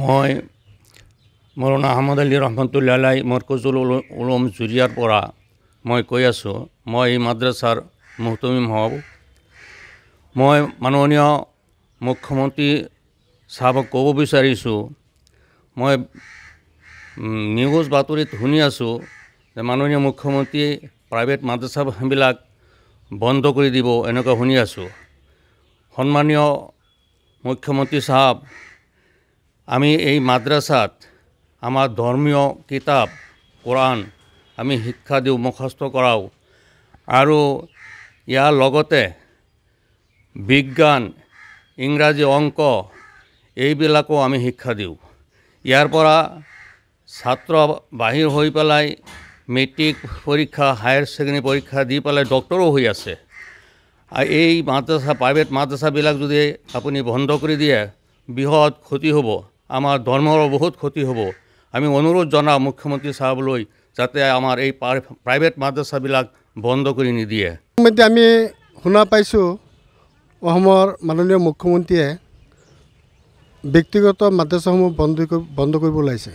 মই মৌলানা আহমদ আলী ৰহমতুল্লাই মৰকজুল উলম জুৰিয়াৰ পৰা মই কৈ আছোঁ মই এই মাদ্ৰাছাৰ মহতমিম হওঁ মই মাননীয় মুখ্যমন্ত্ৰী চাহক ক'ব বিচাৰিছোঁ মই নিউজ বাতৰিত শুনি আছোঁ যে মাননীয় মুখ্যমন্ত্ৰীয়ে প্ৰাইভেট মাদ্ৰাছাবিলাক বন্ধ কৰি দিব এনেকুৱা শুনি আছোঁ সন্মানীয় মুখ্যমন্ত্ৰী চাহাব আমি এই মাদ্ৰাসাত আমাৰ ধৰ্মীয় কিতাব কোৰআন আমি শিক্ষা দিও মুখস্থ কৰাও আৰু ইয়াৰ লগতে বিজ্ঞান ইংৰাজি অঙ্ক এইবিলাকও আমি শিক্ষা দিও পৰা ছাত্র বাহির হৈ পেলাই মেট্রিক পরীক্ষা হায়ার সেকেন্ডারি পরীক্ষা দি পেলাই ডক্টরও হৈ আছে আর এই মাদ্রাসা প্রাইভেট মাদ্রাসাবিল যদি আপুনি বন্ধ করে দিয়ে বৃহৎ ক্ষতি হ'ব আমাৰ ধৰ্মৰ বহুত ক্ষতি হ'ব আমি অনুৰোধ জনাওঁ মুখ্যমন্ত্ৰী চাহাবলৈ যাতে আমাৰ এই প্ৰাইভেট মাদ্ৰাছাবিলাক বন্ধ কৰি নিদিয়ে ইতিমধ্যে আমি শুনা পাইছোঁ অসমৰ মাননীয় মুখ্যমন্ত্ৰীয়ে ব্যক্তিগত মাদ্ৰাছাসমূহ বন্ধ বন্ধ কৰিব ওলাইছে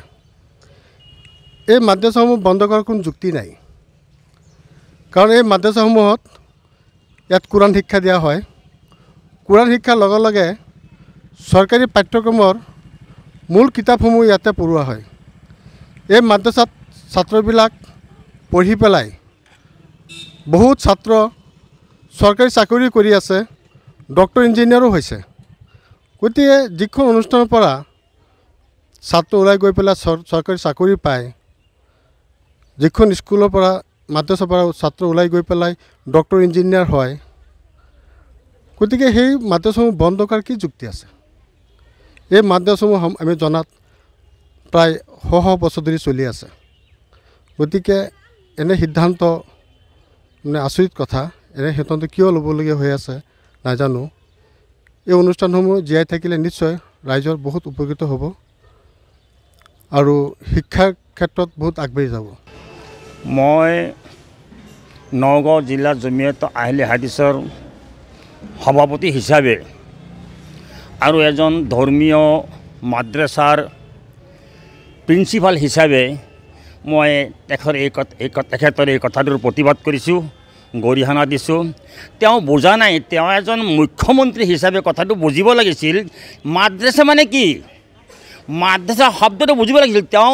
এই মাদ্ৰাছাসমূহ বন্ধ কৰাৰ কোনো যুক্তি নাই কাৰণ এই মাদ্ৰাছাসমূহত ইয়াত কোৰাণ শিক্ষা দিয়া হয় কোৰাণ শিক্ষাৰ লগে লগে চৰকাৰী পাঠ্যক্ৰমৰ মূল কিতাপসমূহ ইয়াতে পঢ়োৱা হয় এই মাদ্ৰাছাত ছাত্ৰবিলাক পঢ়ি পেলাই বহুত ছাত্ৰ চৰকাৰী চাকৰি কৰি আছে ডক্টৰ ইঞ্জিনিয়াৰো হৈছে গতিকে যিখন অনুষ্ঠানৰ পৰা ছাত্ৰ ওলাই গৈ পেলাই চৰকাৰী চাকৰি পায় যিখন স্কুলৰ পৰা মাদ্ৰাছাৰ পৰা ছাত্ৰ ওলাই গৈ পেলাই ডক্টৰ ইঞ্জিনিয়াৰ হয় গতিকে সেই মাদ্ৰাছাসমূহ বন্ধ কৰাৰ কি যুক্তি আছে এই মাধ্যমসমূহ আমি জনাত প্ৰায় শ শ বছৰ ধৰি চলি আছে গতিকে এনে সিদ্ধান্ত মানে আচৰিত কথা এনে সিদ্ধান্ত কিয় ল'বলগীয়া হৈ আছে নাজানো এই অনুষ্ঠানসমূহ জীয়াই থাকিলে নিশ্চয় ৰাইজৰ বহুত উপকৃত হ'ব আৰু শিক্ষাৰ ক্ষেত্ৰত বহুত আগবাঢ়ি যাব মই নগাঁও জিলা জমিয়ত আহিলে হাদিছৰ সভাপতি হিচাপে আৰু এজন ধৰ্মীয় মাদ্ৰাছাৰ প্ৰিন্সিপাল হিচাপে মই তেখেতৰ এই এই তেখেতৰ এই কথাটোৰ প্ৰতিবাদ কৰিছোঁ গৰিহণা দিছোঁ তেওঁ বুজা নাই তেওঁ এজন মুখ্যমন্ত্ৰী হিচাপে কথাটো বুজিব লাগিছিল মাদ্ৰাছা মানে কি মাদ্ৰাছা শব্দটো বুজিব লাগিছিল তেওঁ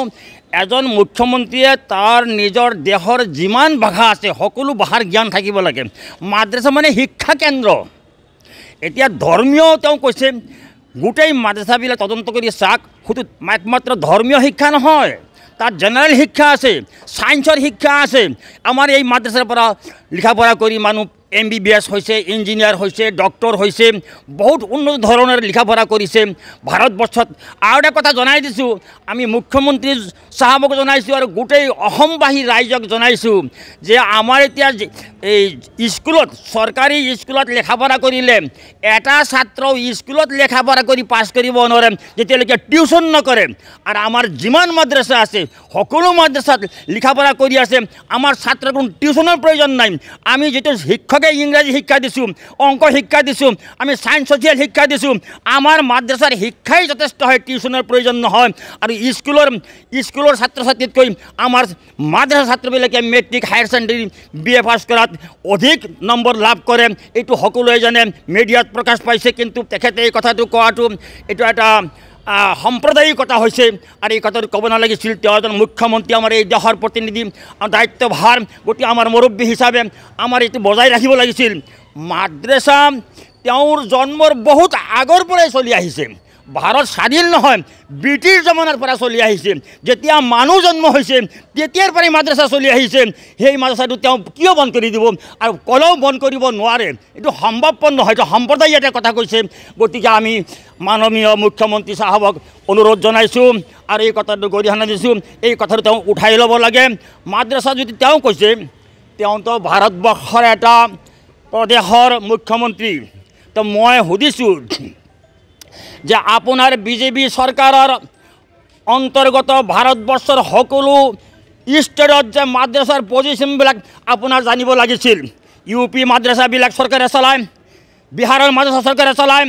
এজন মুখ্যমন্ত্ৰীয়ে তাৰ নিজৰ দেশৰ যিমান ভাষা আছে সকলো ভাষাৰ জ্ঞান থাকিব লাগে মাদ্ৰাছা মানে শিক্ষা কেন্দ্ৰ এতিয়া ধৰ্মীয় তেওঁ কৈছে গোটেই মাদ্ৰাছাবিলাক তদন্ত কৰি চাক সেইটো একমাত্ৰ ধৰ্মীয় শিক্ষা নহয় তাত জেনেৰেল শিক্ষা আছে ছায়েন্সৰ শিক্ষা আছে আমাৰ এই মাদ্ৰাছাৰ পৰা লিখা পঢ়া কৰি মানুহ এম বি বি এস হয়েছে ইঞ্জিনিয়ার হয়েছে ডক্টর হয়েছে বহুত উন্নত ধরনের লেখাপড়া করেছে ভারতবর্ষত আৰু এটা কথা জনাই দিছোঁ আমি মুখ্যমন্ত্রী সাহাবক জনাইছোঁ আৰু গোটেই অসমবাহী ৰাইজক জনাইছোঁ যে আমাৰ এতিয়া এই স্কুলত চৰকাৰী স্কুলত লেখাপৰা কৰিলে এটা ছাত্ৰ স্কুলত লেখাপৰা কৰি পাছ কৰিব নোৱাৰে যেতিয়ালৈকে টিউশ্যন নকৰে আৰু আমাৰ যিমান মাদ্ৰাছা আছে সকলো মাদ্ৰাছাত লেখাপৰা কৰি আছে আমাৰ ছাত্ৰৰ কোনো টিউশ্যনৰ প্ৰয়োজন নাই আমি যিটো শিক্ষক শিক্ষকে ইংৰাজী শিক্ষা দিছোঁ অংক শিক্ষা দিছোঁ আমি ছায়েঞ্চ ছ'চিয়েল শিক্ষা দিছোঁ আমাৰ মাদ্ৰাছাৰ শিক্ষাই যথেষ্ট হয় টিউশ্যনৰ প্ৰয়োজন নহয় আৰু স্কুলৰ স্কুলৰ ছাত্ৰ ছাত্ৰীতকৈ আমাৰ মাদ্ৰাছা ছাত্ৰবিলাকে matric higher secondary B A pass কৰাত অধিক নম্বৰ লাভ কৰে এইটো সকলোৱে জানে মিডিয়াত প্ৰকাশ পাইছে কিন্তু তেখেতে এই কথাটো কোৱাটো এইটো এটা সাম্প্ৰদায়িকতা হৈছে আৰু এই কথাটো ক'ব নালাগিছিল তেওঁ এজন মুখ্যমন্ত্ৰী আমাৰ এই দেশৰ প্ৰতিনিধি দায়িত্বভাৰ গতিকে আমাৰ মুৰব্বী হিচাপে আমাৰ এইটো বজাই ৰাখিব লাগিছিল মাদ্ৰাছা তেওঁৰ জন্মৰ বহুত আগৰ পৰাই চলি আহিছে ভাৰত স্বাধীন নহয় ব্ৰিটিছ জমানাৰ পৰা চলি আহিছে যেতিয়া মানুহ জন্ম হৈছে তেতিয়াৰ পৰাই মাদ্ৰাছা চলি আহিছে সেই মাদ্ৰাছাটো তেওঁ কিয় বন্ধ কৰি দিব আৰু কলেও বন্ধ কৰিব নোৱাৰে এইটো সম্ভৱপৰ নহয় এইটো সম্প্ৰদায় এটা কথা কৈছে গতিকে আমি মাননীয় মুখ্যমন্ত্ৰী চাহাবক অনুৰোধ জনাইছোঁ আৰু এই কথাটো গৰিহণা দিছোঁ এই কথাটো তেওঁ উঠাই ল'ব লাগে মাদ্ৰাছা যদি তেওঁ কৈছে তেওঁতো ভাৰতবৰ্ষৰ এটা প্ৰদেশৰ মুখ্যমন্ত্ৰী তো মই সুধিছোঁ যে আপনার বিজেপি সরকারের অন্তর্গত ভারতবর্ষর সকলো ষ্টেটত যে মাদ্ৰাছাৰ পজিশ্যনবিলাক আপোনাৰ জানিব লাগিছিল ইউ পি মাদ্ৰাছাবিলাক চৰকাৰে চলায় বিহাৰৰ মাদ্ৰাছা চৰকাৰে চলায়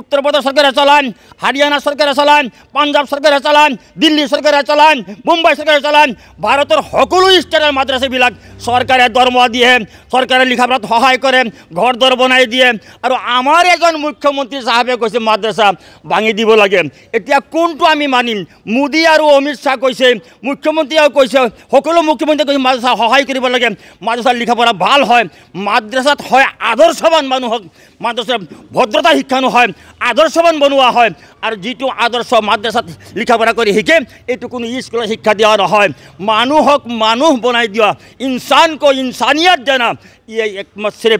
উত্তরপ্রদেশ সরকারের চালান হরিয়ানা সরকারের চালান পাঞ্জাব সরকারের চালান দিল্লি সরকারের চালান মুম্বাই সরকারের চালান ভারতের সকল স্টেটের মাদ্রাসাবিলাক সরকারে দরমা দিয়ে সরকারে লিখাপড়াত সহায় করে ঘর দর বনাই দিয়ে আর আমার এজন মুখ্যমন্ত্রী সাহেবে কৈছে মাদ্রাসা ভাঙি দিব লাগে এতিয়া কোনটো আমি মানিম মোদী আৰু অমিত শ্বাহ কৈছে মুখ্যমন্ত্ৰীয়েও কৈছে সকলো মুখ্যমন্ত্ৰীয়ে কৈছে মাদ্ৰাছা সহায় কৰিব লাগে মাদ্ৰাছাত লিখা পঢ়া ভাল হয় মাদ্ৰাছাত হয় আদৰ্শৱান মানুহক মাদ্ৰাছাত ভদ্ৰতা শিক্ষা নহয় আদৰ্শবান বনোৱা হয় আৰু যিটো আদৰ্শ মাদ্ৰাছাত লিখা পঢ়া কৰি শিকে এইটো কোনো স্কুলত শিক্ষা দিয়া নহয় মানুহক মানুহ বনাই দিয়া ইনচান ক ইনচানিয়াত জানা ইয়াই একমাত্ৰ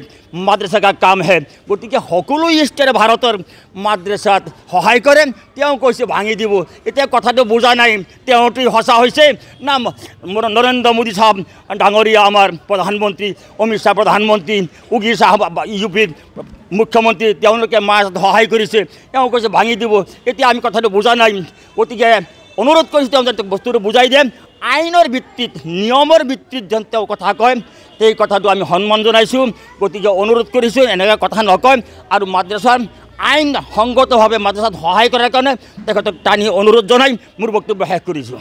মাদ্ৰাছা কা কাম হে গতিকে সকলো ষ্টেট ভাৰতৰ মাদ্ৰাছাত সহায় কৰে তেওঁ কৈছে ভাঙি দিব এতিয়া কথাটো বুজা নাই তেওঁটোৱে সঁচা হৈছে না নৰেন্দ্ৰ মোদী চাহাব ডাঙৰীয়া আমাৰ প্ৰধানমন্ত্ৰী অমিত শ্বাহ প্ৰধানমন্ত্ৰী উগি শ্বাহ ইউ পিৰ মুখ্যমন্ত্ৰী তেওঁলোকে মাছ সহায় কৰিছে তেওঁ কৈছে ভাঙি দিব এতিয়া আমি কথাটো বুজা নাই গতিকে অনুৰোধ কৰিছোঁ তেওঁ যেন বস্তুটো বুজাই দিয়ে আইনৰ ভিত্তিত নিয়মৰ ভিত্তিত যেন তেওঁ কথা কয় সেই কথাটো আমি সন্মান জনাইছোঁ গতিকে অনুৰোধ কৰিছোঁ এনেকৈ কথা নকয় আৰু মাদ্ৰাছাৰ আইন সংগতভাৱে মাদ্ৰাছাত সহায় কৰাৰ কাৰণে তেখেতক টানি অনুৰোধ জনাই মোৰ বক্তব্য শেষ কৰিছোঁ